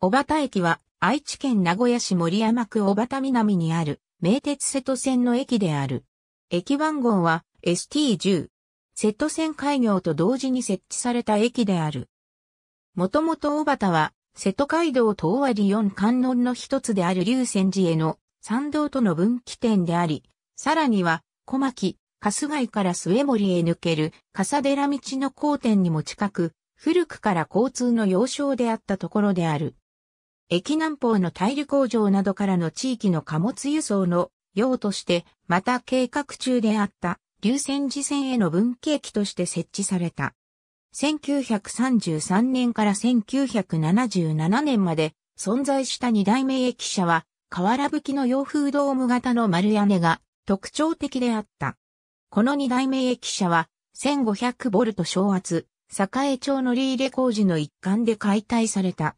小畑駅は愛知県名古屋市森山区小畑南にある名鉄瀬戸線の駅である。駅番号は ST10。瀬戸線開業と同時に設置された駅である。もともと小畑は瀬戸街道東割4観音の一つである龍泉寺への参道との分岐点であり、さらには小牧、春日井から末森へ抜ける笠寺道の交点にも近く、古くから交通の要衝であったところである。駅南方の大陸工場などからの地域の貨物輸送の用として、また計画中であった流線時線への分岐駅として設置された。1933年から1977年まで存在した二代目駅舎は、瓦吹きの洋風ドーム型の丸屋根が特徴的であった。この二代目駅舎は、1500ボルト昇圧、栄町のリーレ工事の一環で解体された。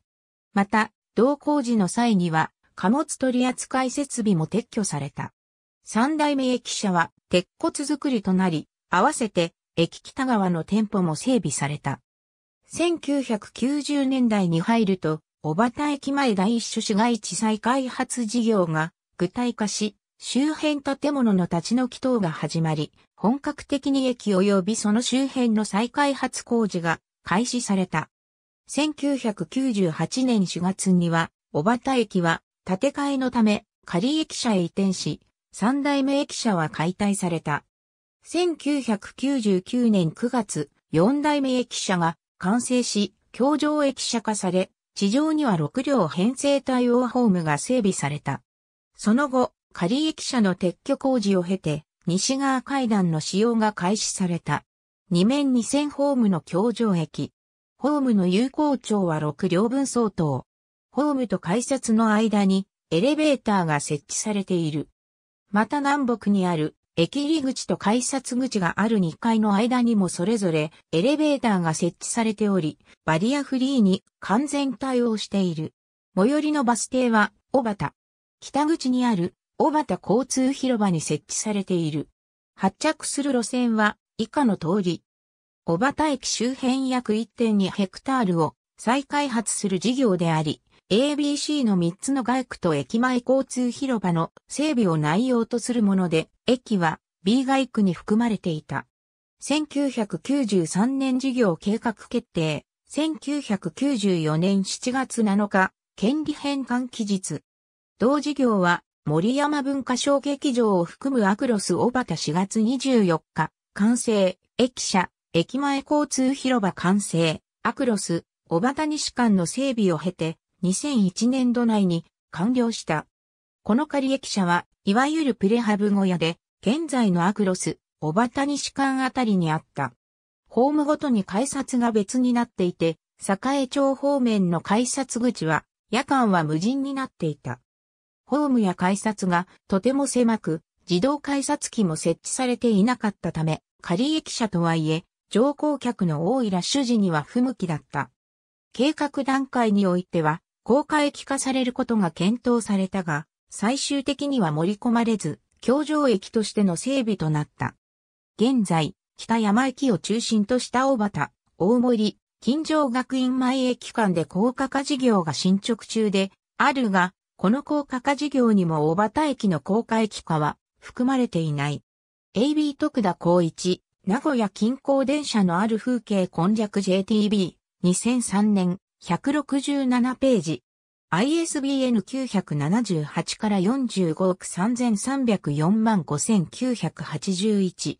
また、同工事の際には貨物取扱設備も撤去された。三代目駅舎は鉄骨造りとなり、合わせて駅北側の店舗も整備された。1990年代に入ると、小畑駅前第一種市街地再開発事業が具体化し、周辺建物の立ち退き等が始まり、本格的に駅及びその周辺の再開発工事が開始された。1998年4月には、小畑駅は建て替えのため仮駅舎へ移転し、三代目駅舎は解体された。1999年9月、四代目駅舎が完成し、橋上駅舎化され、地上には6両編成対応ホームが整備された。その後、仮駅舎の撤去工事を経て、西側階段の使用が開始された。2面2000ホームの橋上駅。ホームの有効長は6両分相当。ホームと改札の間にエレベーターが設置されている。また南北にある駅入り口と改札口がある2階の間にもそれぞれエレベーターが設置されており、バリアフリーに完全対応している。最寄りのバス停は小畑。北口にある小畑交通広場に設置されている。発着する路線は以下の通り。小畑駅周辺約1.2ヘクタールを再開発する事業であり、ABC の3つの外区と駅前交通広場の整備を内容とするもので、駅は B 外区に含まれていた。1993年事業計画決定、1994年7月7日、権利返還期日。同事業は森山文化小劇場を含むアクロス小畑4月24日、完成、駅舎、駅前交通広場完成、アクロス、小畑西間の整備を経て、2001年度内に完了した。この仮駅舎は、いわゆるプレハブ小屋で、現在のアクロス、小畑西間あたりにあった。ホームごとに改札が別になっていて、栄町方面の改札口は、夜間は無人になっていた。ホームや改札がとても狭く、自動改札機も設置されていなかったため、仮駅舎とはいえ、乗降客の多いラッシュ時には不向きだった。計画段階においては、高架駅化されることが検討されたが、最終的には盛り込まれず、橋上駅としての整備となった。現在、北山駅を中心とした大畑、大森、近城学院前駅間で高架化事業が進捗中で、あるが、この高架化事業にも大畑駅の高架駅化は含まれていない。AB 徳田光一、名古屋近郊電車のある風景今略 JTB、2003年、167ページ。ISBN 978から45億3304万5981。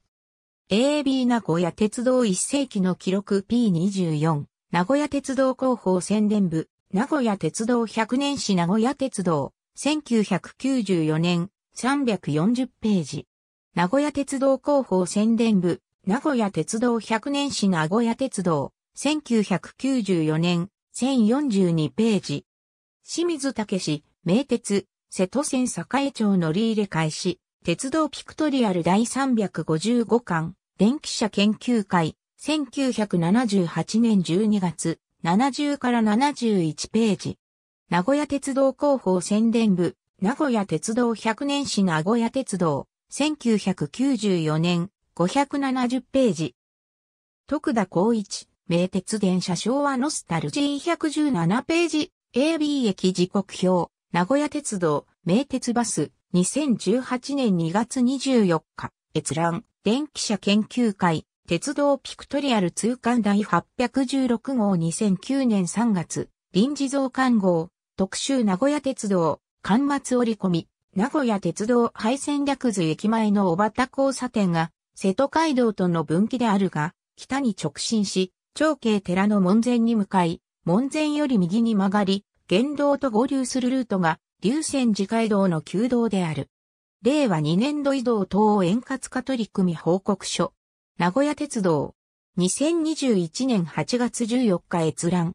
AB 名古屋鉄道1世紀の記録 P24。名古屋鉄道広報宣伝部。名古屋鉄道100年史名古屋鉄道。1994年340ページ。名古屋鉄道広報宣伝部。名古屋鉄道100年史名古屋鉄道、1994年、1042ページ。清水武名鉄、瀬戸線栄町乗り入れ開始、鉄道ピクトリアル第355巻、電気車研究会、1978年12月、70から71ページ。名古屋鉄道広報宣伝部、名古屋鉄道100年史名古屋鉄道、1994年、570ページ。徳田光一、名鉄電車昭和ノスタルジー117ページ、AB 駅時刻表、名古屋鉄道、名鉄バス、2018年2月24日、閲覧、電気車研究会、鉄道ピクトリアル通貫第816号2009年3月、臨時増刊号、特集名古屋鉄道、刊末折り込み、名古屋鉄道廃線略図駅前の小畑交差点が瀬戸街道との分岐であるが、北に直進し、長慶寺の門前に向かい、門前より右に曲がり、原道と合流するルートが、流線寺街道の旧道である。令和2年度移動等円滑化取り組み報告書。名古屋鉄道。2021年8月14日閲覧。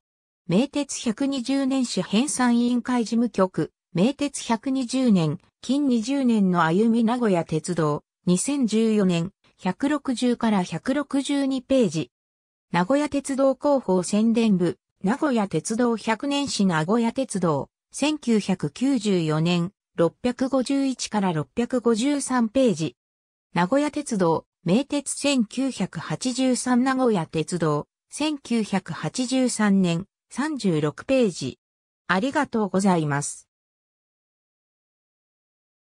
名鉄120年史編纂委員会事務局。名鉄120年、近20年の歩み名古屋鉄道。2014年、160から162ページ。名古屋鉄道広報宣伝部、名古屋鉄道100年史名古屋鉄道、1994年、651から653ページ。名古屋鉄道、名鉄1983名古屋鉄道、1983年、36ページ。ありがとうございます。